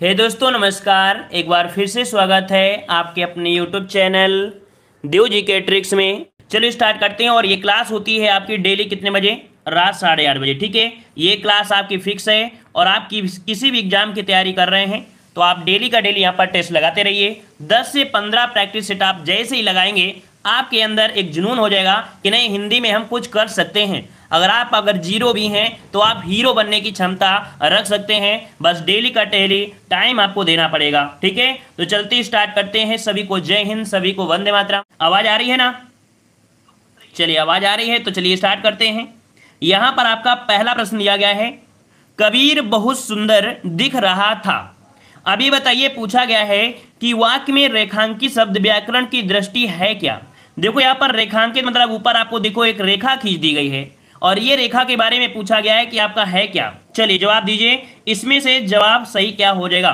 हे hey दोस्तों नमस्कार एक बार फिर से स्वागत है आपके अपने यूट्यूब चैनल देव जी के ट्रिक्स में चलो स्टार्ट करते हैं और ये क्लास होती है आपकी डेली कितने बजे रात साढ़े आठ बजे ठीक है ये क्लास आपकी फिक्स है और आप कि, किसी भी एग्जाम की तैयारी कर रहे हैं तो आप डेली का डेली यहाँ पर टेस्ट लगाते रहिए दस से पंद्रह प्रैक्टिस सेट आप जैसे ही लगाएंगे आपके अंदर एक जुनून हो जाएगा कि नहीं हिंदी में हम कुछ कर सकते हैं अगर आप अगर जीरो भी हैं तो आप हीरो बनने की क्षमता रख सकते हैं बस डेली का डेली टाइम आपको देना पड़ेगा ठीक है तो चलते स्टार्ट करते हैं सभी को जय हिंद सभी को वंदे मातरा आवाज आ रही है ना चलिए आवाज आ रही है तो चलिए स्टार्ट करते हैं यहां पर आपका पहला प्रश्न दिया गया है कबीर बहुत सुंदर दिख रहा था अभी बताइए पूछा गया है कि वाक्य में रेखांकित शब्द व्याकरण की दृष्टि है क्या देखो यहां पर रेखांकित मतलब ऊपर आपको देखो एक रेखा खींच दी गई है और ये रेखा के बारे में पूछा गया है कि आपका है क्या चलिए जवाब दीजिए इसमें से जवाब सही क्या हो जाएगा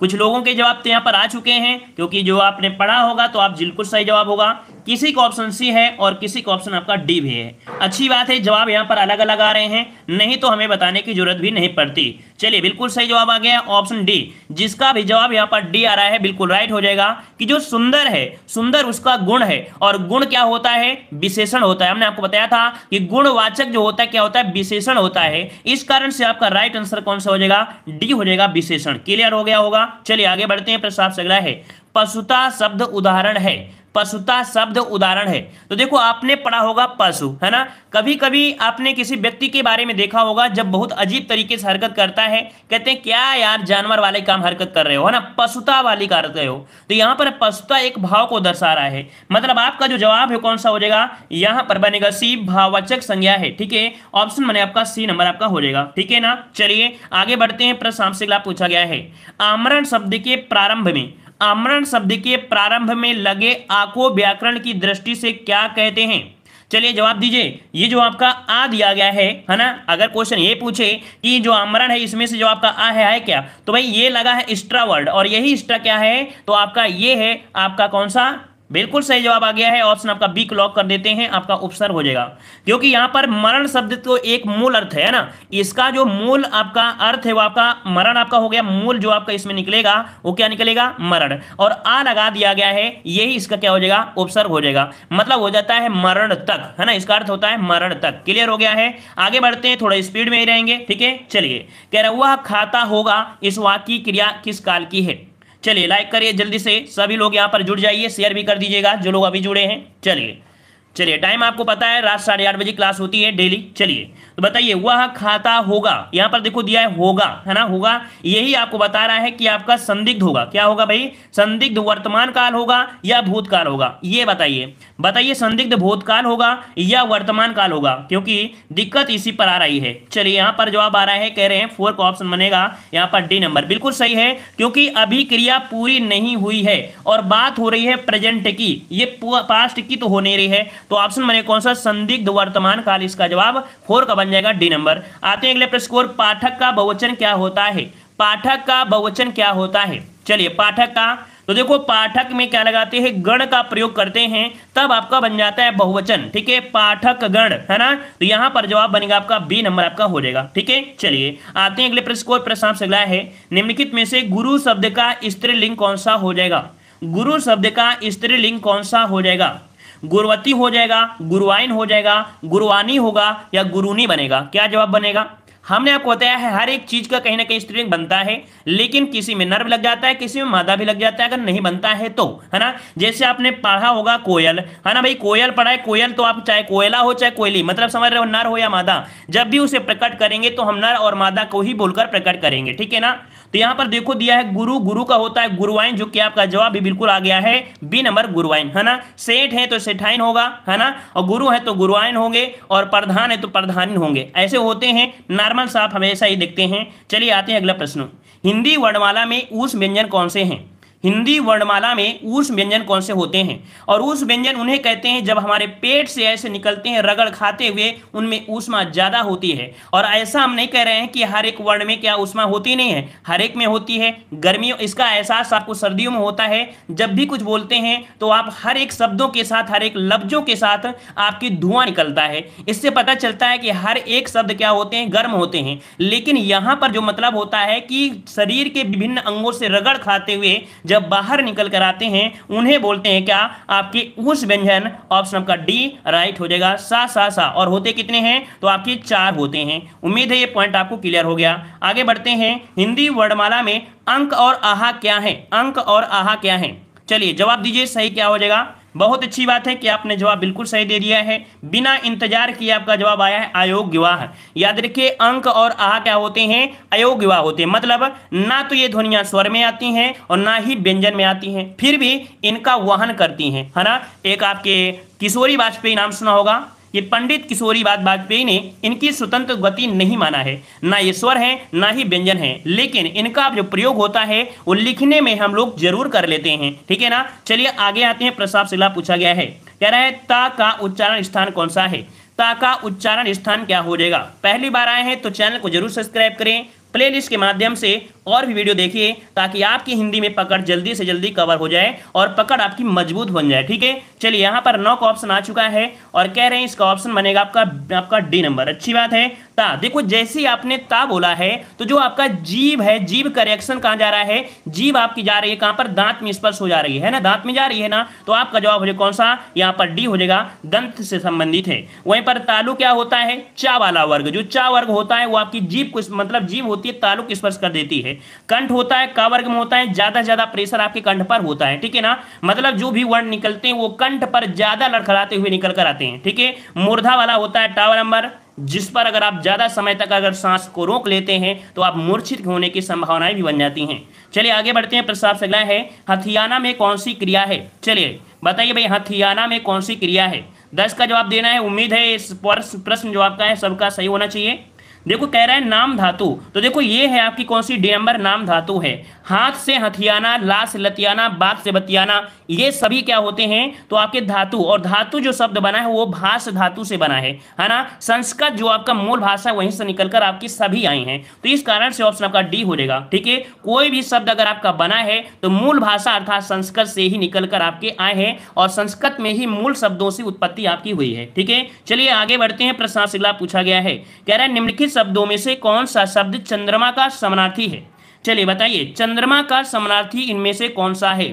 कुछ लोगों के जवाब तो यहाँ पर आ चुके हैं क्योंकि जो आपने पढ़ा होगा तो आप बिल्कुल सही जवाब होगा किसी का ऑप्शन सी है और किसी का ऑप्शन आपका डी भी है अच्छी बात है जवाब यहाँ पर अलग अलग आ रहे हैं नहीं तो हमें बताने की जरूरत भी नहीं पड़ती चलिए बिल्कुल सही जवाब आ गया ऑप्शन डी जिसका भी जवाब यहाँ पर डी आ रहा है बिल्कुल राइट हो जाएगा कि जो सुंदर है सुंदर उसका गुण है और गुण क्या होता है विशेषण होता है हमने आपको बताया था कि गुणवाचक जो होता है क्या होता है विशेषण होता है इस कारण से आपका राइट आंसर कौन सा हो जाएगा डी हो जाएगा विशेषण क्लियर हो गया होगा चलिए आगे बढ़ते हैं प्रश्न आपसे अगला है पशुता शब्द उदाहरण है पशुता शब्द उदाहरण है तो देखो आपने पढ़ा होगा पशु है ना कभी कभी आपने किसी व्यक्ति के बारे में देखा होगा जब बहुत अजीब तरीके से हरकत करता है कहते हैं क्या यार जानवर वाले काम हरकत कर रहे हो है ना पशुता वाली कर रहे हो तो यहां पर पशुता एक भाव को दर्शा रहा है मतलब आपका जो जवाब है कौन सा हो जाएगा यहां पर बनेगा सी भाववाचक संज्ञा है ठीक है ऑप्शन बने आपका सी नंबर आपका हो जाएगा ठीक है ना चलिए आगे बढ़ते हैं प्रश्न आपसे पूछा गया है आमरण शब्द के प्रारंभ में आमरण शब्द के प्रारंभ में लगे आ को व्याकरण की दृष्टि से क्या कहते हैं चलिए जवाब दीजिए ये जो आपका आ दिया गया है है ना अगर क्वेश्चन ये पूछे कि जो आमरण है इसमें से जो आपका आ है है क्या तो भाई ये लगा है स्ट्रा वर्ड और यही स्ट्रा क्या है तो आपका ये है आपका कौन सा बिल्कुल सही जवाब आ गया है ऑप्शन आपका बी क्लॉक कर देते हैं आपका उपसर हो जाएगा क्योंकि यहां पर मरण शब्द तो एक मूल अर्थ है ना इसका जो मूल आपका अर्थ है वो आपका मरण आपका हो गया मूल जो आपका इसमें निकलेगा वो क्या निकलेगा मरण और आ लगा दिया गया है यही इसका क्या हो जाएगा उपसर हो जाएगा मतलब हो जाता है मरण तक है ना इसका अर्थ होता है मरण तक क्लियर हो गया है आगे बढ़ते हैं थोड़ा स्पीड में ही रहेंगे ठीक है चलिए कह रहा वह खाता होगा इस वाक्य क्रिया किस काल की है चलिए लाइक करिए जल्दी से सभी लोग यहाँ पर जुड़ जाइए शेयर भी कर दीजिएगा जो लोग अभी जुड़े हैं चलिए चलिए टाइम आपको पता है रात साढ़े आठ बजे क्लास होती है डेली चलिए तो बताइए वह खाता होगा यहां पर देखो दिया है होगा है ना होगा यही आपको बता रहा है कि आपका संदिग्ध होगा क्या होगा भाई संदिग्ध वर्तमान काल होगा या भूतकाल होगा ये बताइए बताइए संदिग्ध भूतकाल होगा या वर्तमान काल होगा क्योंकि दिक्कत इसी पर आ रही है चलिए यहाँ पर जवाब आ रहा है कह रहे हैं फोर का ऑप्शन बनेगा यहाँ पर डी नंबर बिल्कुल सही है क्योंकि अभी क्रिया पूरी नहीं हुई है और बात हो रही है प्रेजेंट की ये पास्ट की तो हो नहीं रही है तो ऑप्शन बने कौन सा संदिग्ध वर्तमान काल इसका जवाब फोर का बन जाएगा डी नंबर आते हैं अगले प्रश्न को पाठक का बहुवचन क्या होता है पाठक का बहुवचन क्या होता है चलिए पाठक का तो देखो पाठक में क्या लगाते हैं गण का प्रयोग करते हैं तब आपका बन जाता है बहुवचन ठीक है पाठक गण है ना तो यहां पर जवाब बनेगा आपका बी नंबर आपका हो जाएगा ठीक है चलिए आते हैं अगले प्रश्न को प्रश्न आपसे अगला है निम्नलिखित में से गुरु शब्द का स्त्रीलिंग कौन सा हो जाएगा गुरु शब्द का स्त्रीलिंग कौन सा हो जाएगा गुरुवती हो जाएगा गुरुआइन हो जाएगा गुरुवानी होगा या गुरुनी बनेगा क्या जवाब बनेगा हमने आपको बताया है हर एक चीज का कहीं ना कहीं स्त्रीलिंग बनता है लेकिन किसी में नर लग जाता है किसी में मादा भी लग जाता है अगर नहीं बनता है तो है ना जैसे आपने पढ़ा होगा कोयल है ना भाई कोयल पढ़ा है कोयल तो आप चाहे कोयला हो चाहे कोयली मतलब समझ रहे हो नर हो या मादा जब भी उसे प्रकट करेंगे तो हम नर और मादा को ही बोलकर प्रकट करेंगे ठीक है ना तो यहां पर देखो दिया है गुरु गुरु का होता है गुरुवाइन जो कि आपका जवाब भी बिल्कुल आ गया है बी नंबर गुरुवाइन है ना सेठ है तो सेठाइन होगा है ना और गुरु है तो गुरुवाइन होंगे और प्रधान है तो प्रधानिन होंगे ऐसे होते हैं नॉर्मल साफ हमेशा ही देखते हैं चलिए आते हैं अगला प्रश्न हिंदी वर्णमाला में उस व्यंजन कौन से हैं हिंदी वर्णमाला में ऊर्स व्यंजन कौन से होते हैं और ऊर्स व्यंजन उन्हें कहते हैं जब हमारे पेट से ऐसे निकलते हैं रगड़ खाते हुए उनमें ऊष्मा ज़्यादा होती है और ऐसा हम नहीं कह रहे हैं कि हर एक वर्ण में क्या ऊष्मा होती नहीं है हर एक में होती है गर्मियों इसका एहसास आपको सर्दियों में होता है जब भी कुछ बोलते हैं तो आप हर एक शब्दों के साथ हर एक लफ्जों के साथ आपकी धुआं निकलता है इससे पता चलता है कि हर एक शब्द क्या होते हैं गर्म होते हैं लेकिन यहाँ पर जो मतलब होता है कि शरीर के विभिन्न अंगों से रगड़ खाते हुए जब बाहर निकल कर आते हैं उन्हें बोलते हैं क्या आपके उस व्यंजन ऑप्शन आपका डी राइट हो जाएगा सा सा सा और होते कितने हैं तो आपके चार होते हैं उम्मीद है ये पॉइंट आपको क्लियर हो गया आगे बढ़ते हैं हिंदी वर्णमाला में अंक और आहा क्या है अंक और आहा क्या है चलिए जवाब दीजिए सही क्या हो जाएगा बहुत अच्छी बात है कि आपने जवाब बिल्कुल सही दे दिया है बिना इंतजार किए आपका जवाब आया है अयोग्यवाह याद रखिए अंक और आ क्या होते हैं अयोग्यवाह होते हैं मतलब ना तो ये ध्वनियां स्वर में आती हैं और ना ही व्यंजन में आती हैं फिर भी इनका वहन करती हैं है ना एक आपके किशोरी वाजपेयी नाम सुना होगा कि पंडित किशोरी बाद वाजपेयी ने इनकी स्वतंत्र गति नहीं माना है ना ये स्वर है ना ही व्यंजन है लेकिन इनका जो प्रयोग होता है वो लिखने में हम लोग जरूर कर लेते हैं ठीक है ना चलिए आगे आते हैं प्रसाद शिला पूछा गया है कह रहा है ता का उच्चारण स्थान कौन सा है ता का उच्चारण स्थान क्या हो जाएगा पहली बार आए हैं तो चैनल को जरूर सब्सक्राइब करें प्लेलिस्ट के माध्यम से और भी वीडियो देखिए ताकि आपकी हिंदी में पकड़ जल्दी से जल्दी कवर हो जाए और पकड़ आपकी मजबूत बन जाए ठीक है चलिए यहाँ पर नौ का ऑप्शन आ चुका है और कह रहे हैं इसका ऑप्शन बनेगा आपका आपका डी नंबर अच्छी बात है ता देखो जैसे ही आपने ता बोला है तो जो आपका जीव है जीव का रिएक्शन कहां जा रहा है जीव आपकी जा रही है कहां पर दांत में स्पर्श हो जा रही है ना दांत में जा रही है ना तो आपका जवाब हो कौन सा यहां पर डी हो जाएगा दंत से संबंधित है वहीं पर तालु क्या होता है चा वाला वर्ग जो चा वर्ग होता है वो आपकी जीव को मतलब जीव होती है तालु स्पर्श कर देती है कंठ होता है का वर्ग में होता है ज्यादा ज्यादा प्रेशर आपके कंठ पर होता है ठीक है ना मतलब जो भी वर्ण निकलते हैं वो कंठ पर ज्यादा लड़खड़ाते हुए निकल कर आते जाते हैं ठीक है मुर्धा वाला होता है टावर नंबर जिस पर अगर आप ज़्यादा समय तक अगर सांस को रोक लेते हैं तो आप मूर्छित होने की संभावनाएं भी बन जाती हैं चलिए आगे बढ़ते हैं प्रस्ताव से अगला है हथियाना में कौन सी क्रिया है चलिए बताइए भाई हथियाना में कौन सी क्रिया है दस का जवाब देना है उम्मीद है इस प्रश्न जो आपका है सबका सही होना चाहिए देखो कह रहा है नाम धातु तो देखो ये है आपकी कौन सी डी नंबर नाम धातु है हाथ से हथियाना लाश लतियाना बात से बतियाना ये सभी क्या होते हैं तो आपके धातु और धातु जो शब्द बना है वो भाष धातु से बना है है ना संस्कृत जो आपका मूल भाषा है वहीं से निकलकर आपकी सभी आई हैं तो इस कारण से ऑप्शन आपका डी हो जाएगा ठीक है कोई भी शब्द अगर आपका बना है तो मूल भाषा अर्थात संस्कृत से ही निकल आपके आए हैं और संस्कृत में ही मूल शब्दों से उत्पत्ति आपकी हुई है ठीक है चलिए आगे बढ़ते हैं प्रश्न पूछा गया है कह रहा है निम्नलिखित शब्दों में से कौन सा शब्द चंद्रमा का समानार्थी है चलिए बताइए चंद्रमा का समानार्थी इनमें से कौन सा है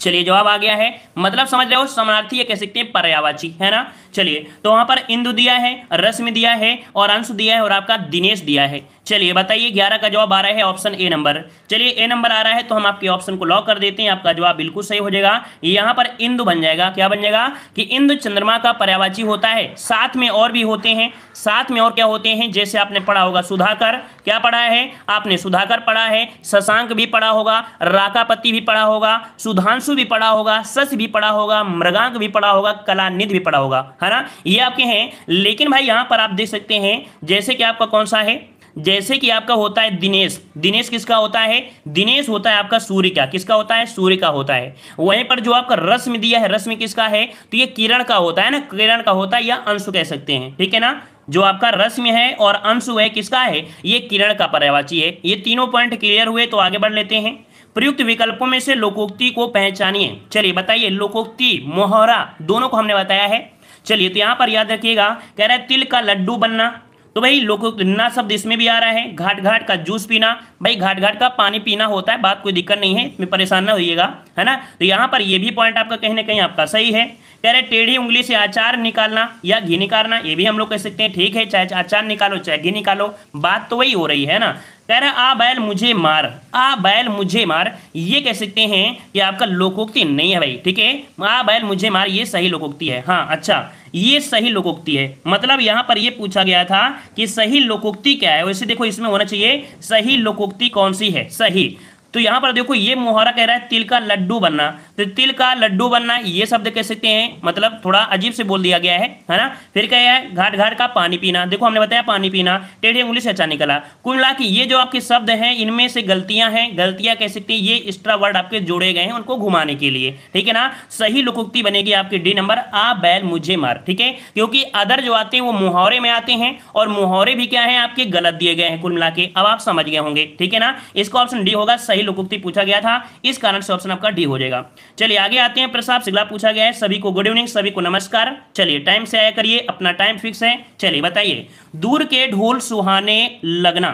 चलिए जवाब आ गया है मतलब समझ रहे हो समानार्थी कह सकते हैं पर्यावाची है ना चलिए तो वहां पर इंदु दिया है रश्मि दिया है और अंश दिया है और आपका दिनेश दिया है चलिए बताइए ग्यारह का जवाब आ रहा है ऑप्शन ए नंबर चलिए ए नंबर आ रहा है तो हम आपके ऑप्शन को लॉक कर देते हैं आपका जवाब बिल्कुल सही हो जाएगा यहाँ पर इंदु बन जाएगा क्या बन जाएगा कि इंदु चंद्रमा का पर्यावाची होता है साथ में और भी होते हैं साथ में और क्या होते हैं जैसे आपने पढ़ा होगा सुधाकर क्या पढ़ा है आपने सुधाकर पढ़ा है शशांक भी पढ़ा होगा राकापति भी पढ़ा होगा सुधांशु भी पढ़ा होगा सस भी पढ़ा होगा मृगांक भी पढ़ा होगा कलानिध भी पढ़ा होगा है ना ये आपके हैं लेकिन भाई यहाँ पर आप देख सकते हैं जैसे कि आपका कौन सा है जैसे कि आपका होता है दिनेश दिनेश किसका होता है दिनेश होता है आपका सूर्य का किसका होता है सूर्य का होता है वहीं पर जो आपका रश्मि दिया है रश्मि किसका है तो ये किरण का होता है ना किरण का होता है या अंशु कह सकते हैं ठीक है ना जो आपका रश्मि है और अंशु है किसका है ये किरण का पर्यावाची है ये तीनों पॉइंट क्लियर हुए तो आगे बढ़ लेते हैं प्रयुक्त विकल्पों में से लोकोक्ति को पहचानिए चलिए बताइए लोकोक्ति मोहरा दोनों को हमने बताया है चलिए तो यहां पर याद रखिएगा कह रहा है तिल का लड्डू बनना तो भाई लोगों ना शब्द इसमें भी आ रहा है घाट घाट का जूस पीना भाई घाट घाट का पानी पीना होता है बात कोई दिक्कत नहीं है इसमें परेशान ना होइएगा है ना तो यहाँ पर ये भी पॉइंट आपका कहीं ना कहीं आपका सही है कह रहे टेढ़ी उंगली से अचार निकालना या घी निकालना ये भी हम लोग कह सकते हैं ठीक है चाहे अचार निकालो चाहे घी निकालो बात तो वही हो रही है ना कह रहा आ बैल मुझे मार आ बैल मुझे मार ये कह सकते हैं कि आपका लोकोक्ति नहीं है भाई ठीक है आ बैल मुझे मार ये सही लोकोक्ति है हाँ अच्छा ये सही लोकोक्ति है मतलब यहाँ पर ये पूछा गया था कि सही लोकोक्ति क्या है वैसे देखो इसमें होना चाहिए सही लोकोक्ति कौन सी है सही तो यहाँ पर देखो ये मुहारा कह रहा है तिल का लड्डू बनना तो तिल का लड्डू बनना ये शब्द कह सकते हैं मतलब थोड़ा अजीब से बोल दिया गया है है ना फिर क्या है घाट घाट का पानी पीना देखो हमने बताया पानी पीना टेढ़ी उंगली से अच्छा निकला कुंडला की ये जो आपके शब्द हैं इनमें से गलतियां हैं गलतियां कह सकते हैं ये एक्स्ट्रा वर्ड आपके जोड़े गए हैं उनको घुमाने के लिए ठीक है ना सही लुकुक्ति बनेगी आपकी डी नंबर आ बैल मुझे मार ठीक है क्योंकि अदर जो आते हैं वो मुहावरे में आते हैं और मुहावरे भी क्या है आपके गलत दिए गए हैं कुल मिला अब आप समझ गए होंगे ठीक है ना इसका ऑप्शन डी होगा सही लुकुक्ति पूछा गया था इस कारण से ऑप्शन आपका डी हो जाएगा चलिए आगे आते हैं प्रसाद सिगला पूछा गया है सभी को गुड इवनिंग सभी को नमस्कार चलिए टाइम से आया करिए अपना टाइम फिक्स है चलिए बताइए दूर के ढोल सुहाने लगना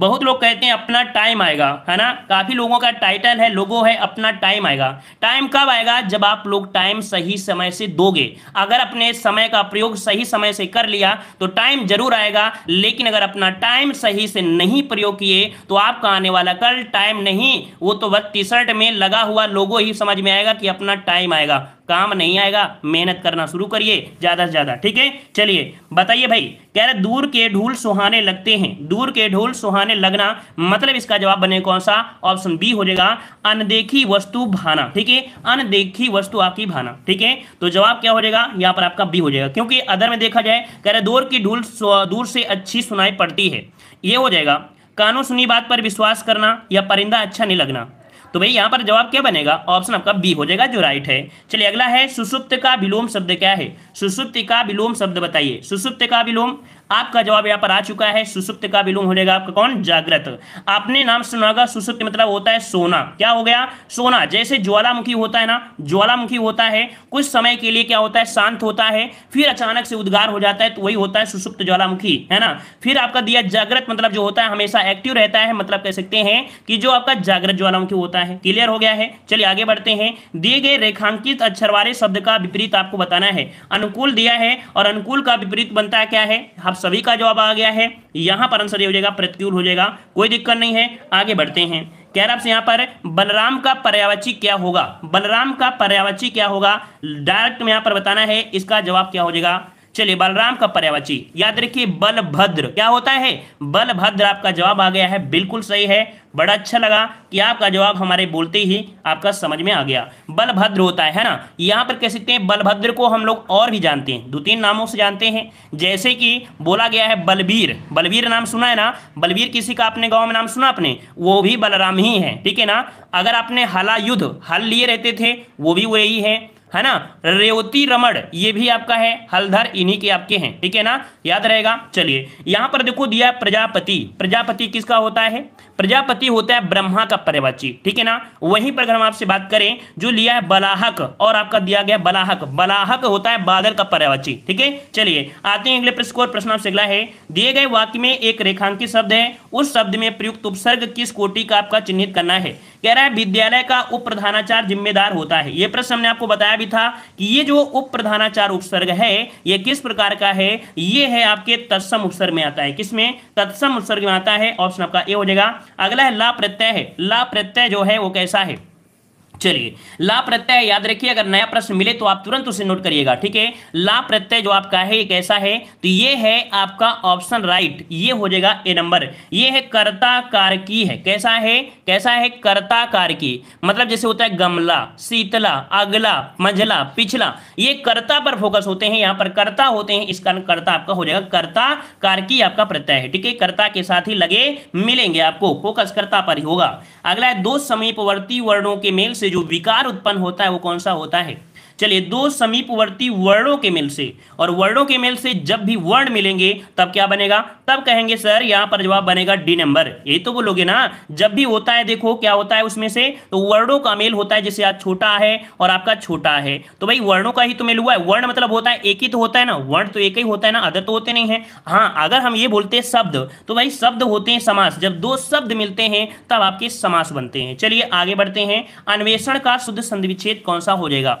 बहुत लोग कहते हैं अपना टाइम आएगा है ना काफ़ी लोगों का टाइटल है लोगो है अपना टाइम आएगा टाइम कब आएगा जब आप लोग टाइम सही समय से दोगे अगर अपने समय का प्रयोग सही समय से कर लिया तो टाइम जरूर आएगा लेकिन अगर अपना टाइम सही से नहीं प्रयोग किए तो आपका आने वाला कल टाइम नहीं वो तो वक्त टी शर्ट में लगा हुआ लोगों ही समझ में आएगा कि अपना टाइम आएगा काम नहीं आएगा मेहनत करना शुरू करिए ज़्यादा से ज़्यादा ठीक है चलिए बताइए भाई कह रहे दूर के ढूल सुहाने लगते हैं दूर के ढूल सुहाने लगना मतलब इसका जवाब बने कौन सा ऑप्शन बी हो जाएगा अनदेखी वस्तु भाना ठीक है अनदेखी वस्तु आपकी भाना ठीक है तो जवाब क्या हो जाएगा यहाँ पर आपका बी हो जाएगा क्योंकि अदर में देखा जाए कह रहे दूर की ढूल दूर से अच्छी सुनाई पड़ती है ये हो जाएगा कानों सुनी बात पर विश्वास करना या परिंदा अच्छा नहीं लगना तो भाई यहाँ पर जवाब क्या बनेगा ऑप्शन आपका बी हो जाएगा जो राइट है चलिए अगला है सुसुप्त का विलोम शब्द क्या है सुसुप्त का विलोम शब्द बताइए सुसुप्त का विलोम आपका जवाब यहाँ पर आ चुका है सुसुप्त का विलोम हो जाएगा आपका कौन जागृत आपने नाम सुना होगा सुसुप्त मतलब होता है सोना क्या हो गया सोना जैसे ज्वालामुखी होता है ना ज्वालामुखी होता है कुछ समय के लिए क्या होता है शांत होता है फिर अचानक से उद्गार हो जाता है तो वही होता है सुसुप्त ज्वालामुखी है ना फिर आपका दिया जागृत मतलब जो होता है हमेशा एक्टिव रहता है मतलब कह सकते हैं कि जो आपका जागृत ज्वालामुखी होता है क्लियर हो गया है चलिए आगे बढ़ते हैं दिए गए रेखांकित अक्षर वाले शब्द का विपरीत आपको बताना है अनुकूल दिया है और अनुकूल का विपरीत बनता है क्या है सभी का जवाब आ गया है यहाँ पर आंसर ये हो जाएगा प्रतिकूल हो जाएगा कोई दिक्कत नहीं है आगे बढ़ते हैं कह रहा आपसे यहाँ पर बलराम का पर्यावची क्या होगा बलराम का पर्यावची क्या होगा डायरेक्ट में यहाँ पर बताना है इसका जवाब क्या हो जाएगा चलिए बलराम का पर्यावची याद रखिए बलभद्र क्या होता है बलभद्र आपका जवाब आ गया है बिल्कुल सही है बड़ा अच्छा लगा कि आपका जवाब हमारे बोलते ही आपका समझ में आ गया बलभद्र होता है, है ना यहाँ पर कह सकते हैं बलभद्र को हम लोग और भी जानते हैं दो तीन नामों से जानते हैं जैसे कि बोला गया है बलबीर बलबीर नाम सुना है ना बलबीर किसी का अपने गाँव में नाम सुना आपने वो भी बलराम ही है ठीक है ना अगर आपने हला युद्ध हल लिए रहते थे वो भी वही है है ना रेवती रमण ये भी आपका है हलधर इन्हीं के आपके हैं ठीक है ना याद रहेगा चलिए यहां पर देखो दिया प्रजापति प्रजापति किसका होता है प्रजापति होता है ब्रह्मा का पर्यवाची ठीक है ना वहीं पर अगर हम आपसे बात करें जो लिया है बलाहक और आपका दिया गया बलाहक बलाहक होता है बादल का पर्यवाची ठीक है चलिए आते हैं अगले प्रश्न प्रश्न आपसे अगला है दिए गए वाक्य में एक रेखांकित शब्द है उस शब्द में प्रयुक्त उपसर्ग किस कोटि का आपका चिन्हित करना है कह रहा है विद्यालय का उप प्रधानाचार्य जिम्मेदार होता है ये प्रश्न हमने आपको बताया भी था कि ये जो उप प्रधानाचार उपसर्ग है ये किस प्रकार का है ये है आपके तत्सम उपसर्ग में आता है किसमें तत्सम उपसर्ग में आता है ऑप्शन आपका ए हो जाएगा अगला है ला प्रत्यय है ला प्रत्यय जो है वो कैसा है चलिए ला प्रत्यय याद रखिए अगर नया प्रश्न मिले तो आप तुरंत उसे नोट करिएगा ठीक है ला प्रत्यय जो आपका है ये कैसा है तो ये है आपका ऑप्शन राइट ये हो जाएगा ए नंबर ये है कर्ता की है कैसा है कैसा है कर्ता की मतलब जैसे होता है गमला शीतला अगला मंझला पिछला ये कर्ता पर फोकस होते हैं यहाँ पर कर्ता होते हैं इस कारण कर्ता आपका हो जाएगा कर्ता की आपका प्रत्यय है ठीक है कर्ता के साथ ही लगे मिलेंगे आपको फोकस कर्ता पर ही होगा अगला है दो समीपवर्ती वर्णों के मेल से जो विकार उत्पन्न होता है वो कौन सा होता है चलिए दो समीपवर्ती वर्णों के मेल से और वर्णों के मेल से जब भी वर्ण मिलेंगे तब क्या बनेगा तब कहेंगे सर यहां पर जवाब बनेगा डी नंबर ये तो बोलोगे ना जब भी होता है देखो क्या होता है उसमें से तो वर्णों का मेल होता है जैसे आज छोटा है और आपका छोटा है तो भाई वर्णों का ही तो मेल हुआ है वर्ण मतलब होता है एक ही तो होता है ना वर्ण तो एक ही होता है ना अदर तो होते नहीं है हाँ अगर हम ये बोलते हैं शब्द तो भाई शब्द होते हैं समास जब दो शब्द मिलते हैं तब आपके समास बनते हैं चलिए आगे बढ़ते हैं अन्वेषण का शुद्ध संधि विच्छेद कौन सा हो जाएगा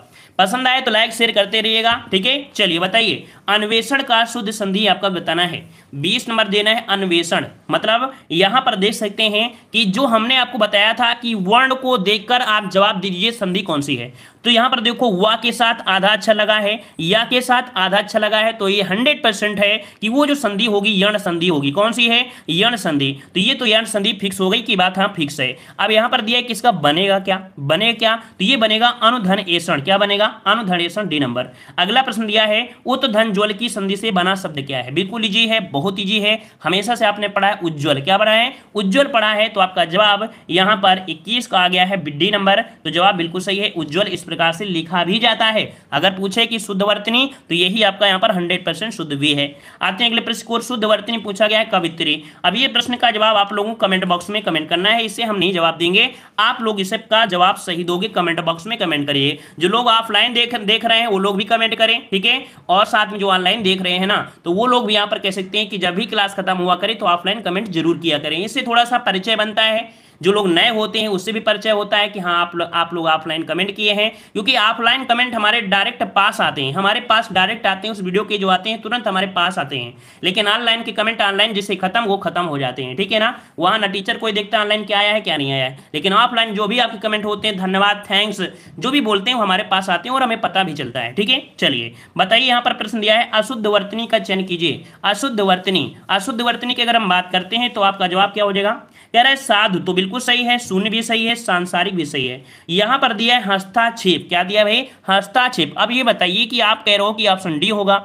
पसंद आए तो लाइक शेयर करते रहिएगा ठीक है चलिए बताइए अन्वेषण का शुद्ध संधि आपका बताना है बीस नंबर देना है अन्वेषण मतलब यहां पर देख सकते हैं कि जो हमने आपको बताया था कि वर्ण को देखकर आप जवाब दीजिए संधि कौन सी है तो यहां पर देखो वा के साथ आधा अच्छा लगा है या के साथ आधा अच्छा लगा है तो ये हंड्रेड परसेंट है कि वो जो संधि होगी यण संधि होगी कौन सी है यण संधि तो ये तो यण संधि फिक्स हो गई की बात हाँ फिक्स है अब यहां पर दिया किसका बनेगा क्या बने क्या तो ये बनेगा अनुधन एषण क्या बनेगा अनुधन एषण डी नंबर अगला प्रश्न दिया है उत धन उज्जवल की संधि से बना शब्द क्या है बिल्कुल इजी है बहुत इजी है हमेशा से आपने पढ़ा है उज्जवल क्या पढ़ा है उज्जवल पढ़ा है तो आपका जवाब यहां पर इक्कीस का आ गया है बिड्डी नंबर तो जवाब बिल्कुल सही है उज्जवल इस प्रकार से लिखा भी जाता है अगर पूछे कि वर्तनी तो यही आपका यहाँ पर हंड्रेड शुद्ध भी है आते हैं अगले प्रश्न को शुद्ध वर्तनी पूछा गया है कवित्री अब ये प्रश्न का जवाब आप लोगों को कमेंट बॉक्स में कमेंट करना है इसे हम नहीं जवाब देंगे आप लोग इसे का जवाब सही दोगे कमेंट बॉक्स में कमेंट करिए जो लोग ऑफलाइन देख देख रहे हैं वो लोग भी कमेंट करें ठीक है और साथ में जो ऑनलाइन देख रहे हैं ना तो वो लोग भी यहाँ पर कह सकते हैं कि जब भी क्लास खत्म हुआ करे तो ऑफलाइन कमेंट जरूर किया करें इससे थोड़ा सा परिचय बनता है जो लोग नए होते हैं उससे भी परिचय होता है कि हाँ आप आप लोग ऑफलाइन कमेंट किए हैं क्योंकि ऑफलाइन कमेंट हमारे डायरेक्ट पास आते हैं हमारे पास डायरेक्ट आते हैं उस वीडियो के जो आते हैं तुरंत हमारे पास आते हैं लेकिन ऑनलाइन के कमेंट ऑनलाइन जिससे खत्म वो खत्म हो जाते हैं ठीक है ना वहाँ ना टीचर कोई देखता है ऑनलाइन क्या आया है क्या नहीं आया है लेकिन ऑफलाइन जो भी आपके कमेंट होते हैं धन्यवाद थैंक्स जो भी बोलते हैं वो हमारे पास आते हैं और हमें पता भी चलता है ठीक है चलिए बताइए यहाँ पर प्रश्न दिया है अशुद्ध वर्तनी का चयन कीजिए अशुद्ध वर्तनी अशुद्ध वर्तनी की अगर हम बात करते हैं तो आपका जवाब क्या हो जाएगा कह रहा है साधु तो बिल्कुल सही है शून्य भी सही है सांसारिक भी सही है यहां पर दिया है हस्ताक्षेप क्या दिया भाई हस्ताक्षेप अब ये बताइए कि आप कह रहे हो कि ऑप्शन डी होगा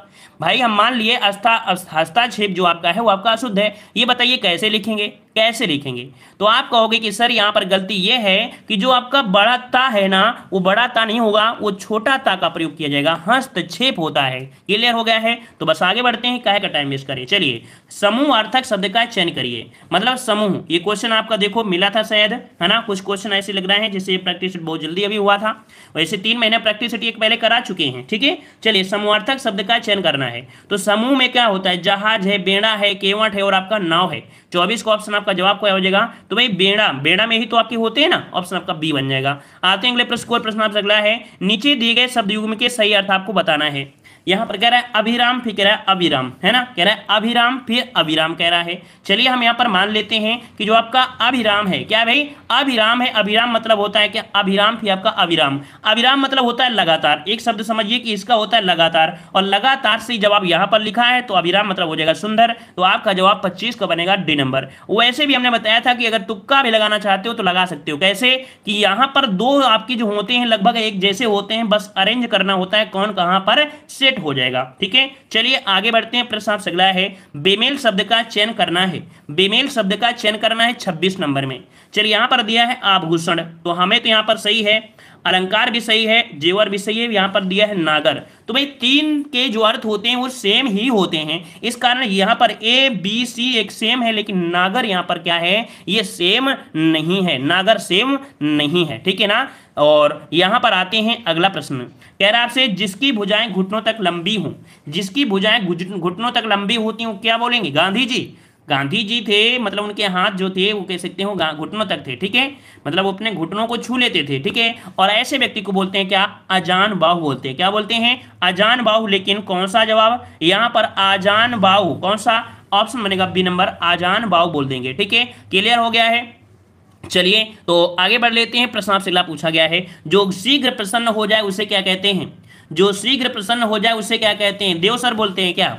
भाई हम मान लिए हस्ताक्षेप जो आपका है वो आपका अशुद्ध है ये बताइए कैसे लिखेंगे कैसे लिखेंगे तो आप कहोगे कि सर यहाँ पर गलती ये है कि जो आपका बड़ा ता है ना वो बड़ा ता नहीं होगा वो छोटा ता का प्रयोग किया जाएगा हस्तक्षेप होता है क्लियर हो गया है तो बस आगे बढ़ते हैं कहे का टाइम वेस्ट करिए चलिए समूह अर्थक शब्द का चयन करिए मतलब समूह ये क्वेश्चन आपका देखो मिला था शायद है ना कुछ क्वेश्चन ऐसे लग रहे हैं जिससे प्रैक्टिस बहुत जल्दी अभी हुआ था वैसे तीन महीने प्रैक्टिस पहले करा चुके हैं ठीक है चलिए समूहार्थक शब्द का चयन करना है तो समूह में क्या होता है जहाज है बेड़ा है केवट है और आपका नाव है चौबीस को ऑप्शन आपका जवाब क्या हो जाएगा तो भाई बेड़ा बेड़ा में ही तो आपके होते हैं ना ऑप्शन आपका बी बन जाएगा आते हैं अगले प्रश्न प्रश्न आपसे अगला है नीचे दिए गए शब्द युग्म के सही अर्थ आपको बताना है यहां पर कह रहा है अभिराम फिर कह रहा है अभिराम है ना कह रहा है अभिराम फिर अभिराम कह रहा है चलिए हम यहाँ पर मान लेते हैं कि जो आपका अभिराम है क्या भाई अभिराम है अभिराम मतलब होता है क्या अभिराम फिर आपका अभिराम अभिराम मतलब होता है लगातार एक शब्द समझिए कि इसका होता है लगातार और लगातार से जब आप यहाँ पर लिखा है तो अभिराम मतलब हो जाएगा सुंदर तो आपका जवाब पच्चीस का बनेगा डी नंबर वैसे भी हमने बताया था कि अगर तुक्का भी लगाना चाहते हो तो लगा सकते हो कैसे कि यहाँ पर दो आपके जो होते हैं लगभग एक जैसे होते हैं बस अरेंज करना होता है कौन कहाँ पर सेट सेट हो जाएगा ठीक है चलिए आगे बढ़ते हैं प्रश्न आपसे अगला है बेमेल शब्द का चयन करना है बेमेल शब्द का चयन करना है छब्बीस नंबर में चलिए यहां पर दिया है आभूषण तो हमें तो यहां पर सही है अलंकार भी सही है जेवर भी सही है यहाँ पर दिया है नागर तो भाई तीन के जो अर्थ होते हैं वो सेम ही होते हैं इस कारण यहाँ पर ए बी सी एक सेम है लेकिन नागर यहाँ पर क्या है ये सेम नहीं है नागर सेम नहीं है ठीक है ना और यहाँ पर आते हैं अगला प्रश्न कह रहा आपसे जिसकी भुजाएं घुटनों तक लंबी हों जिसकी भुजाएं घुटनों तक लंबी होती हूँ क्या बोलेंगे गांधी जी गांधी जी थे मतलब उनके हाथ जो थे वो कह सकते हो घुटनों तक थे ठीक है मतलब अपने घुटनों को छू लेते थे ठीक है और ऐसे व्यक्ति को बोलते हैं क्या अजान बाहु बोलते हैं क्या बोलते हैं अजान बाहु लेकिन कौन सा जवाब यहाँ पर आजान बाहु कौन सा ऑप्शन बनेगा बी नंबर आजान बाहु बोल देंगे ठीक है क्लियर हो गया है चलिए तो आगे बढ़ लेते हैं प्रश्न आपसे पूछा गया है जो शीघ्र प्रसन्न हो जाए उसे क्या कहते हैं जो शीघ्र प्रसन्न हो जाए उसे क्या कहते हैं देव सर बोलते हैं क्या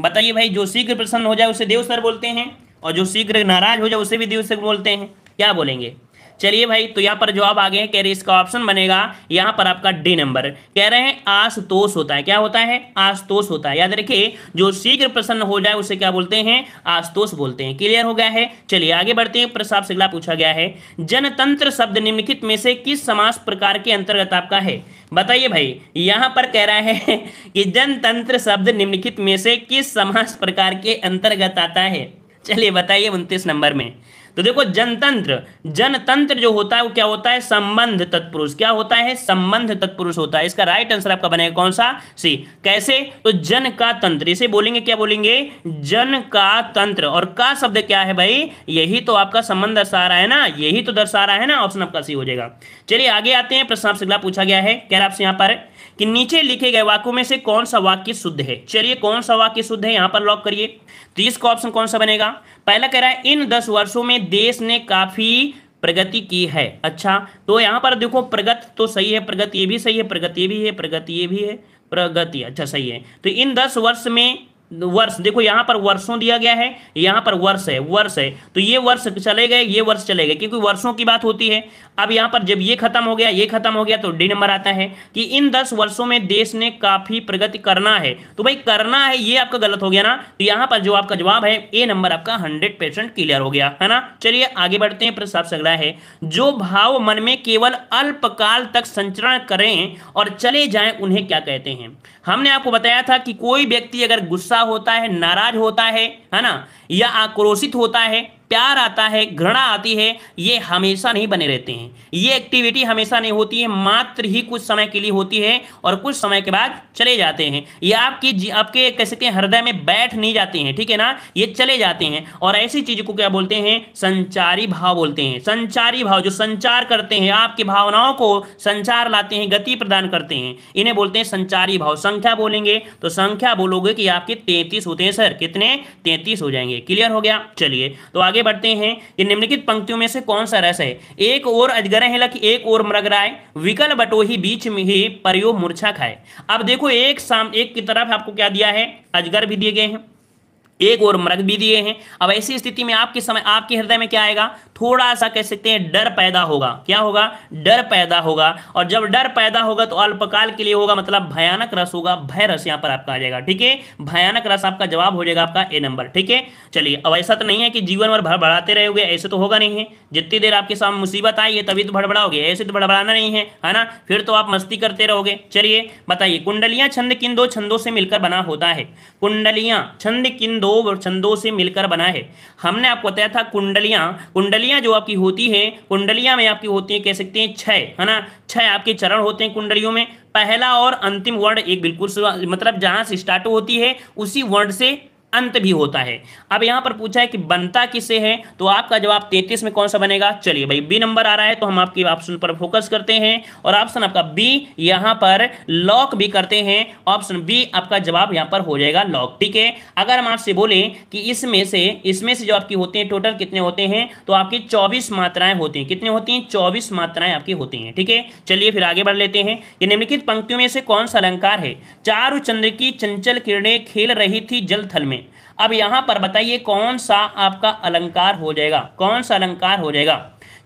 बताइए भाई जो शीघ्र प्रसन्न हो जाए उसे देव सर बोलते हैं और जो शीघ्र नाराज हो जाए उसे भी देव सर बोलते हैं क्या बोलेंगे चलिए भाई तो यहाँ पर जवाब आ गए कह रहे इसका ऑप्शन बनेगा यहाँ पर आपका डी नंबर कह रहे हैं आशतोष होता है क्या होता है आशतोष होता है याद रखिए जो शीघ्र प्रसन्न हो जाए उसे क्या बोलते हैं आशतोष बोलते हैं क्लियर हो गया है चलिए आगे बढ़ते हैं प्रसाद से अगला पूछा गया है जनतंत्र शब्द निम्नलिखित में से किस समास प्रकार के अंतर्गत आपका है बताइए भाई यहाँ पर कह रहा है कि जनतंत्र शब्द निम्नलिखित में से किस समास प्रकार के अंतर्गत आता है चलिए बताइए उन्तीस नंबर में तो देखो जनतंत्र जनतंत्र जो होता है वो क्या होता है संबंध तत्पुरुष क्या होता है संबंध तत्पुरुष होता है इसका राइट आंसर आपका बनेगा कौन सा सी कैसे तो जन का तंत्र इसे बोलेंगे क्या बोलेंगे जन का तंत्र और का शब्द क्या है भाई यही तो आपका संबंध दर्शा रहा है ना यही तो दर्शा रहा है ना ऑप्शन आपका सी हो जाएगा चलिए आगे आते हैं प्रश्न आपसे पूछा गया है क्या आपसे यहां पर कि नीचे लिखे गए वाक्यों में से कौन सा वाक्य शुद्ध है चलिए कौन सा वाक्य शुद्ध है यहां पर लॉक करिए तो इसका ऑप्शन कौन सा बनेगा पहला कह रहा है इन दस वर्षों में देश ने काफी प्रगति की है अच्छा तो यहां पर देखो प्रगत तो सही है प्रगति ये भी सही है प्रगति ये भी है प्रगति ये भी है प्रगति अच्छा सही है तो इन दस वर्ष में वर्ष देखो यहां पर वर्षों दिया गया है यहां पर वर्ष है वर्ष है तो ये वर्ष चले गए ये वर्ष चले गए क्योंकि वर्षों की बात होती है अब यहां पर जब ये खत्म हो गया ये खत्म हो गया तो डी नंबर आता है कि इन दस वर्षों में देश ने काफी प्रगति करना है तो भाई करना है ये आपका गलत हो गया ना तो यहां पर जो आपका जवाब है ए नंबर आपका हंड्रेड परसेंट क्लियर हो गया है ना चलिए आगे बढ़ते हैं प्रश्न आपसे अगला है जो भाव मन में केवल अल्पकाल तक संचरण करें और चले जाए उन्हें क्या कहते हैं हमने आपको बताया था कि कोई व्यक्ति अगर गुस्सा गुस्सा होता है नाराज होता है है ना या आक्रोशित होता है प्यार आता है घृणा आती है ये हमेशा नहीं बने रहते हैं ये एक्टिविटी हमेशा नहीं होती है मात्र ही कुछ समय के लिए होती है और कुछ समय के बाद चले जाते हैं ये आपकी आपके कह सकते हैं हृदय में बैठ नहीं जाते हैं ठीक है ना ये चले जाते हैं और ऐसी चीज को क्या बोलते हैं संचारी भाव बोलते हैं संचारी भाव जो संचार करते हैं आपकी भावनाओं को संचार लाते हैं गति प्रदान करते हैं इन्हें बोलते हैं संचारी भाव संख्या बोलेंगे तो संख्या बोलोगे कि आपके तैतीस होते हैं सर कितने तैतीस हो जाएंगे क्लियर हो गया चलिए तो आगे आगे बढ़ते हैं कि निम्नलिखित पंक्तियों में से कौन सा रस है एक और अजगर है लक एक और मृग राय विकल बटोही बीच में ही परियो मूर्छा खाए अब देखो एक साम एक की तरफ आपको क्या दिया है अजगर भी दिए गए हैं एक और मृग भी दिए हैं अब ऐसी स्थिति में आपके समय आपके हृदय में क्या आएगा थोड़ा सा कह सकते हैं डर पैदा होगा क्या होगा डर पैदा होगा और जब डर पैदा होगा तो अल्पकाल के लिए होगा मतलब भयानक रस होगा भय रस यहां पर आपका आ जाएगा ठीक है भयानक रस आपका जवाब हो जाएगा आपका ए नंबर ठीक है चलिए अब ऐसा तो नहीं है कि जीवन भर बढ़ाते रहोगे ऐसे तो होगा नहीं है जितनी देर आपके सामने मुसीबत आई है तभी तो भड़बड़ाओगे ऐसे तो भड़बड़ाना नहीं है है ना फिर तो आप मस्ती करते रहोगे चलिए बताइए कुंडलियां छंद किन दो छंदों से मिलकर बना होता है कुंडलियां छंद किन दो दो छंदों से मिलकर बना है हमने आपको बताया था कुंडलियां कुंडलियां जो आपकी होती हैं कुंडलिया में आपकी होती हैं कह सकते हैं छह है ना छह आपके चरण होते हैं कुंडलियों में पहला और अंतिम वर्ण एक बिल्कुल मतलब जहां से स्टार्ट होती है उसी वर्ड से अंत भी होता है अब यहां पर पूछा है कि बनता किसे है तो आपका जवाब 33 में कौन सा बनेगा चलिए भाई बी नंबर आ रहा है तो हम आपके ऑप्शन पर फोकस करते हैं और ऑप्शन आपका बी यहां पर लॉक भी करते हैं ऑप्शन बी आपका जवाब यहां पर हो जाएगा लॉक ठीक है अगर हम आपसे बोले कि इसमें से इसमें से जो आपकी होते हैं टोटल कितने होते हैं तो आपकी चौबीस मात्राएं होती हैं कितने होती हैं चौबीस मात्राएं आपकी होती हैं ठीक है चलिए फिर आगे बढ़ लेते हैं ये निम्नलिखित पंक्तियों में से कौन सा अलंकार है चारू चंद्र की चंचल किरणें खेल रही थी जल थल में में अब यहां पर बताइए कौन सा आपका अलंकार हो जाएगा कौन सा अलंकार हो जाएगा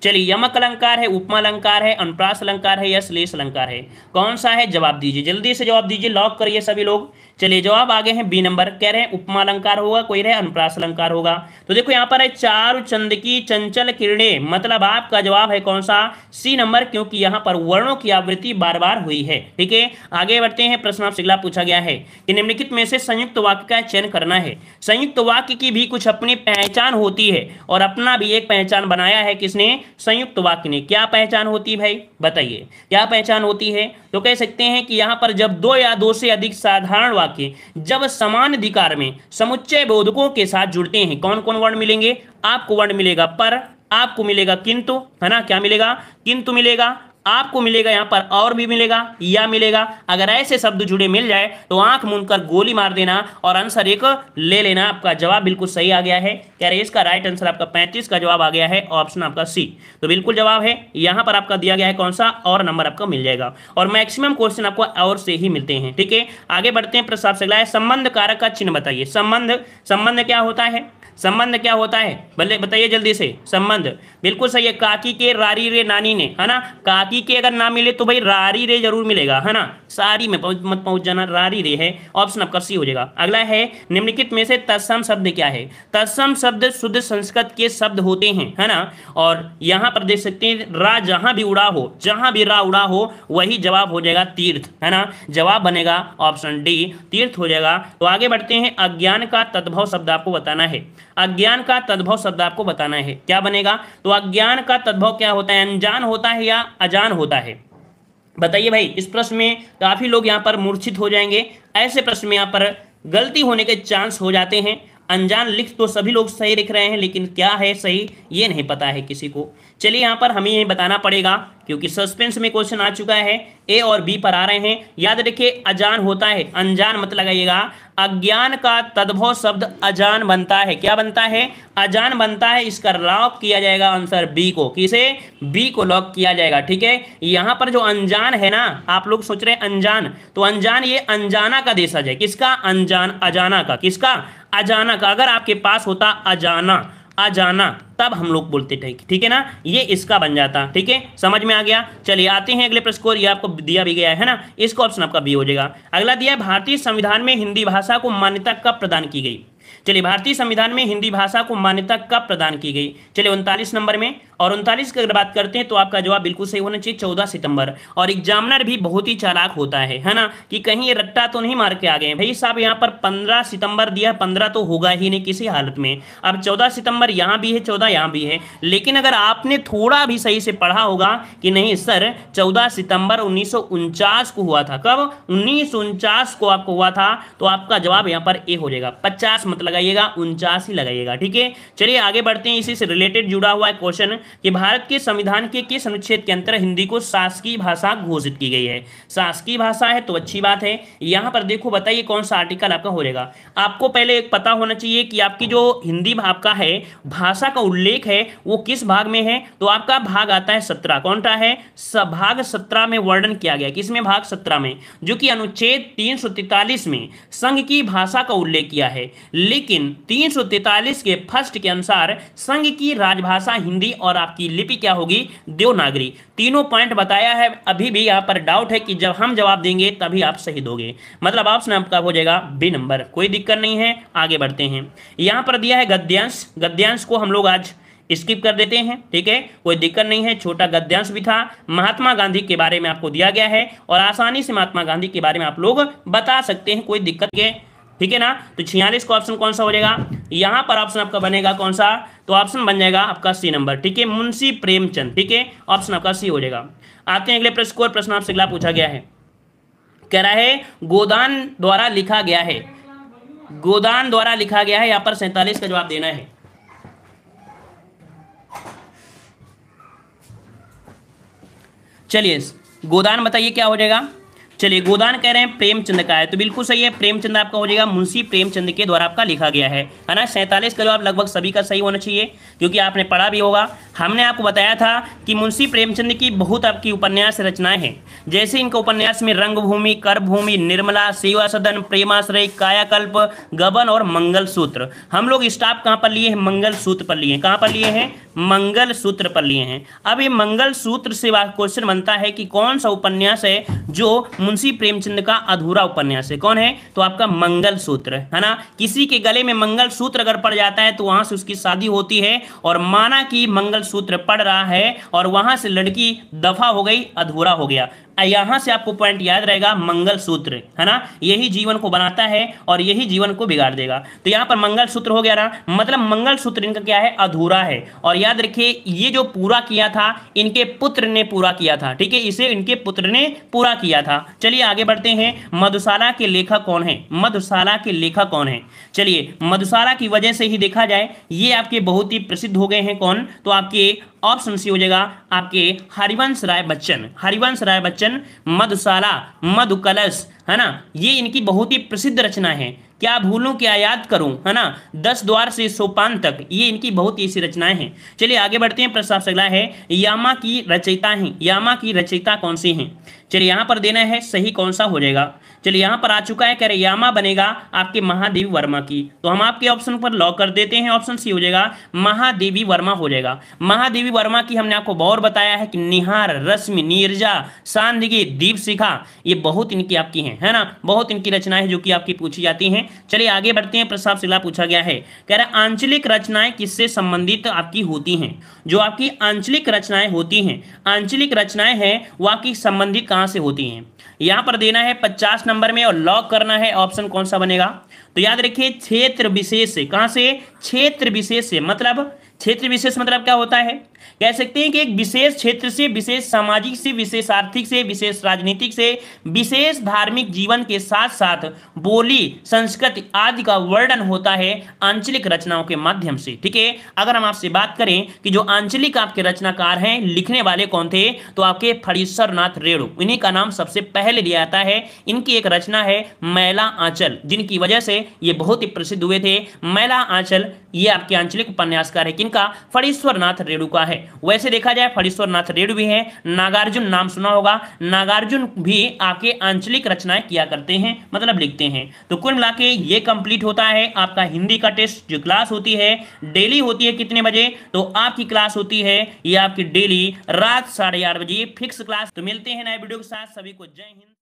चलिए यमक अलंकार है उपमा अलंकार है अनुप्रास अलंकार है या श्लेष अलंकार है कौन सा है जवाब दीजिए जल्दी से जवाब दीजिए लॉक करिए सभी लोग चलिए जो आप आगे हैं बी नंबर कह रहे हैं उपमा अलंकार होगा कोई रहे अनुप्रास अलंकार होगा तो देखो यहां पर है चारु चंद की चंचल किरणे मतलब आपका जवाब है कौन सा सी नंबर क्योंकि यहां पर वर्णों की आवृत्ति बार बार हुई है ठीक है आगे बढ़ते हैं प्रश्न आप सिगला पूछा गया है कि निम्नलिखित में से संयुक्त वाक्य का चयन करना है संयुक्त वाक्य की भी कुछ अपनी पहचान होती है और अपना भी एक पहचान बनाया है किसने संयुक्त वाक्य ने क्या पहचान होती भाई बताइए क्या पहचान होती है तो कह सकते हैं कि यहां पर जब दो या दो से अधिक साधारण वाक्य जब समान अधिकार में समुच्चय बोधकों के साथ जुड़ते हैं कौन कौन वर्ण मिलेंगे आपको वर्ण मिलेगा पर आपको मिलेगा किंतु है ना क्या मिलेगा किंतु मिलेगा आपको मिलेगा यहां पर और भी मिलेगा या मिलेगा अगर ऐसे शब्द जुड़े मिल जाए तो आंख मूंद कर गोली मार देना और आंसर एक ले लेना आपका जवाब बिल्कुल सही आ गया है कह रहे इसका राइट आंसर आपका पैंतीस का जवाब आ गया है ऑप्शन आपका सी तो बिल्कुल जवाब है यहां पर आपका दिया गया है कौन सा और नंबर आपका मिल जाएगा और मैक्सिमम क्वेश्चन आपको और से ही मिलते हैं ठीक है आगे बढ़ते हैं प्रस्ताव से संबंध कारक का चिन्ह बताइए संबंध संबंध क्या होता है संबंध क्या होता है भले बताइए जल्दी से संबंध बिल्कुल सही है काकी के रारी रे नानी ने है ना काकी के अगर ना मिले तो भाई रारी रे जरूर मिलेगा है ना सारी में पहुंच मत पहुंच जाना रारी रे है ऑप्शन आपका सी हो जाएगा अगला है निम्नलिखित में से तत्सम शब्द क्या है तत्सम शब्द शुद्ध संस्कृत के शब्द होते हैं है ना और यहाँ पर देख सकते हैं रा जहां भी उड़ा हो जहां भी रा उड़ा हो वही जवाब हो जाएगा तीर्थ है ना जवाब बनेगा ऑप्शन डी तीर्थ हो जाएगा तो आगे बढ़ते हैं अज्ञान का तद्भव शब्द आपको बताना है अज्ञान का तद्भव शब्द आपको बताना है क्या बनेगा तो अज्ञान का तद्भव क्या होता है अनजान होता है या अजान होता है बताइए भाई इस प्रश्न में काफ़ी लोग यहाँ पर मूर्छित हो जाएंगे ऐसे प्रश्न में यहाँ पर गलती होने के चांस हो जाते हैं अनजान लिख तो सभी लोग सही लिख रहे हैं लेकिन क्या है सही ये नहीं पता है किसी को चलिए यहाँ पर हमें यही बताना पड़ेगा क्योंकि सस्पेंस में क्वेश्चन आ चुका है ए और बी पर आ रहे हैं याद रखिए अजान होता है अनजान मत लगाइएगा अज्ञान का तद्भव शब्द अजान बनता है क्या बनता है अजान बनता है इसका लॉक किया जाएगा आंसर बी को किसे बी को लॉक किया जाएगा ठीक है यहां पर जो अनजान है ना आप लोग सोच रहे हैं अनजान तो अनजान ये अनजाना का देशज है किसका अनजान अजाना का किसका अजाना का अगर आपके पास होता अजाना आ जाना तब हम लोग बोलते थे ठीक है ना ये इसका बन जाता ठीक है समझ में आ गया चलिए आते हैं अगले प्रश्न को ये आपको दिया भी गया है ना इसका ऑप्शन आपका बी हो जाएगा अगला दिया भारतीय संविधान में हिंदी भाषा को मान्यता कब प्रदान की गई चलिए भारतीय संविधान में हिंदी भाषा को मान्यता कब प्रदान की गई चलिए उनतालीस नंबर में और उनतालीस की अगर बात करते हैं तो आपका जवाब बिल्कुल सही होना चाहिए चौदह सितंबर और एग्जामिनर भी बहुत ही चालाक होता है है ना कि कहीं ये रट्टा तो नहीं मार के आ गए भाई साहब यहाँ पर पंद्रह सितंबर दिया पंद्रह तो होगा ही नहीं किसी हालत में अब चौदह सितंबर यहाँ भी है चौदह यहाँ भी है लेकिन अगर आपने थोड़ा भी सही से पढ़ा होगा कि नहीं सर चौदह सितंबर उन्नीस को हुआ था कब उन्नीस को आपको हुआ था तो आपका जवाब यहाँ पर ए हो जाएगा पचास मत लगाइएगा उनचास ही लगाइएगा ठीक है चलिए आगे बढ़ते हैं इसी से रिलेटेड जुड़ा हुआ है क्वेश्चन कि भारत के संविधान के किस अनुच्छेद के अंतर हिंदी को शासकीय भाषा घोषित की गई है शासकीय भाषा है तो अच्छी बात है यहाँ पर देखो बताइए कौन सा आर्टिकल आपका हो जाएगा आपको पहले एक पता होना चाहिए कि आपकी जो हिंदी भाव का है भाषा का उल्लेख है वो किस भाग में है तो आपका भाग आता है सत्रह कौन सा है भाग सत्रह में वर्णन किया गया किसमें भाग सत्रह में जो कि अनुच्छेद तीन में संघ की भाषा का उल्लेख किया है लेकिन तीन के फर्स्ट के अनुसार संघ की राजभाषा हिंदी और आपकी लिपि क्या होगी देवनागरी तीनों पॉइंट बताया है अभी भी यहाँ पर डाउट है कि जब हम जवाब देंगे तभी आप सही दोगे मतलब ऑप्शन आपका हो जाएगा बी नंबर कोई दिक्कत नहीं है आगे बढ़ते हैं यहाँ पर दिया है गद्यांश गद्यांश को हम लोग आज स्किप कर देते हैं ठीक है कोई दिक्कत नहीं है छोटा गद्यांश भी था महात्मा गांधी के बारे में आपको दिया गया है और आसानी से महात्मा गांधी के बारे में आप लोग बता सकते हैं कोई दिक्कत के ठीक है ना तो छियालीस का ऑप्शन कौन सा हो जाएगा यहां पर ऑप्शन आपका बनेगा कौन सा तो ऑप्शन बन जाएगा आपका सी नंबर ठीक है मुंशी प्रेमचंद ठीक है ऑप्शन आपका सी हो जाएगा आते हैं अगले प्रश्न को प्रश्न आपसे अगला पूछा गया है कह रहा है गोदान द्वारा लिखा गया है गोदान द्वारा लिखा गया है यहां पर सैतालीस का जवाब देना है चलिए गोदान बताइए क्या हो जाएगा चलिए गोदान कह रहे हैं प्रेमचंद का है तो बिल्कुल सही है प्रेमचंद आपका हो जाएगा मुंशी प्रेमचंद के द्वारा आपका लिखा गया है है ना सैंतालीस का जवाब लगभग सभी का सही होना चाहिए क्योंकि आपने पढ़ा भी होगा हमने आपको बताया था कि मुंशी प्रेमचंद की बहुत आपकी उपन्यास रचनाएं हैं जैसे इनके उपन्यास में रंगभूमि कर्भभूमि निर्मला सेवा सदन प्रेमाश्रय कायाकल्प गबन और मंगल सूत्र हम लोग स्टाफ कहाँ पर लिए हैं मंगल सूत्र पर लिए कहाँ पर लिए हैं मंगल सूत्र पर लिए हैं अब ये मंगल सूत्र से क्वेश्चन बनता है कि कौन सा उपन्यास है जो मुंशी प्रेमचंद का अधूरा उपन्यास है कौन है तो आपका मंगल सूत्र है ना किसी के गले में मंगल सूत्र अगर पड़ जाता है तो वहां से उसकी शादी होती है और माना कि मंगल सूत्र पड़ रहा है और वहां से लड़की दफा हो गई अधूरा हो गया यहां से आपको पॉइंट याद रहेगा मंगल सूत्र है ना यही जीवन को बनाता है और यही जीवन को बिगाड़ देगा तो यहां पर मंगल सूत्र हो गया ना मतलब मंगल सूत्र इनका क्या है अधूरा है और याद रखिए ये जो पूरा किया था इनके पुत्र ने पूरा किया था ठीक है इसे इनके पुत्र ने पूरा किया था चलिए आगे बढ़ते हैं मधुशाला के लेखक कौन है मधुशाला के लेखक कौन है चलिए मधुशाला की वजह से ही देखा जाए ये आपके बहुत ही प्रसिद्ध हो गए हैं कौन तो आपके ऑप्शन सी हो जाएगा आपके हरिवंश राय बच्चन हरिवंश राय बच्चन बच्चन मधुशाला कलश है ना ये इनकी बहुत ही प्रसिद्ध रचना है क्या भूलूं क्या याद करूं है ना दस द्वार से सोपान तक ये इनकी बहुत ही ऐसी रचनाएं हैं चलिए आगे बढ़ते हैं प्रस्ताव अगला है यामा की रचयिता है यामा की रचयिता कौन सी है चलिए यहाँ पर देना है सही कौन सा हो जाएगा चलिए यहाँ पर आ चुका है कह रहे यामा बनेगा आपके महादेवी वर्मा की तो हम आपके ऑप्शन पर लॉक कर देते हैं ऑप्शन सी हो जाएगा महादेवी वर्मा हो जाएगा महादेवी वर्मा की हमने आपको बौर बताया है कि निहार रश्मि नीरजा सांदगी दीप शिखा ये बहुत इनकी आपकी हैं है ना बहुत इनकी रचनाएं जो कि आपकी पूछी जाती हैं चलिए आगे बढ़ते हैं प्रस्ताव शिला पूछा गया है कह रहा आंचलिक रचनाएं किससे संबंधित आपकी होती हैं जो आपकी आंचलिक रचनाएं होती हैं आंचलिक रचनाएं हैं वो आपकी संबंधित कहाँ से होती हैं यहाँ पर देना है पचास नंबर में और लॉक करना है ऑप्शन कौन सा बनेगा तो याद रखिए क्षेत्र विशेष से कहाँ से क्षेत्र विशेष से मतलब क्षेत्र विशेष मतलब क्या होता है कह सकते हैं कि एक विशेष क्षेत्र से विशेष सामाजिक से विशेष आर्थिक से विशेष राजनीतिक से विशेष धार्मिक जीवन के साथ साथ बोली संस्कृति आदि का वर्णन होता है आंचलिक रचनाओं के माध्यम से ठीक है अगर हम आपसे बात करें कि जो आंचलिक आपके रचनाकार हैं लिखने वाले कौन थे तो आपके फणीश्वर नाथ रेणु इन्हीं का नाम सबसे पहले लिया जाता है इनकी एक रचना है मैला आंचल जिनकी वजह से ये बहुत ही प्रसिद्ध हुए थे मैला आंचल ये आपके आंचलिक उपन्यासकार है किनका फणीश्वर नाथ रेणु का है है वैसे देखा जाए फणीश्वर नाथ रेणु भी है नागार्जुन नाम सुना होगा नागार्जुन भी आपके आंचलिक रचनाएं किया करते हैं मतलब लिखते हैं तो कुल मिला के ये कंप्लीट होता है आपका हिंदी का टेस्ट जो क्लास होती है डेली होती है कितने बजे तो आपकी क्लास होती है ये आपकी डेली रात साढ़े बजे फिक्स क्लास तो मिलते हैं नए वीडियो के साथ सभी को जय हिंद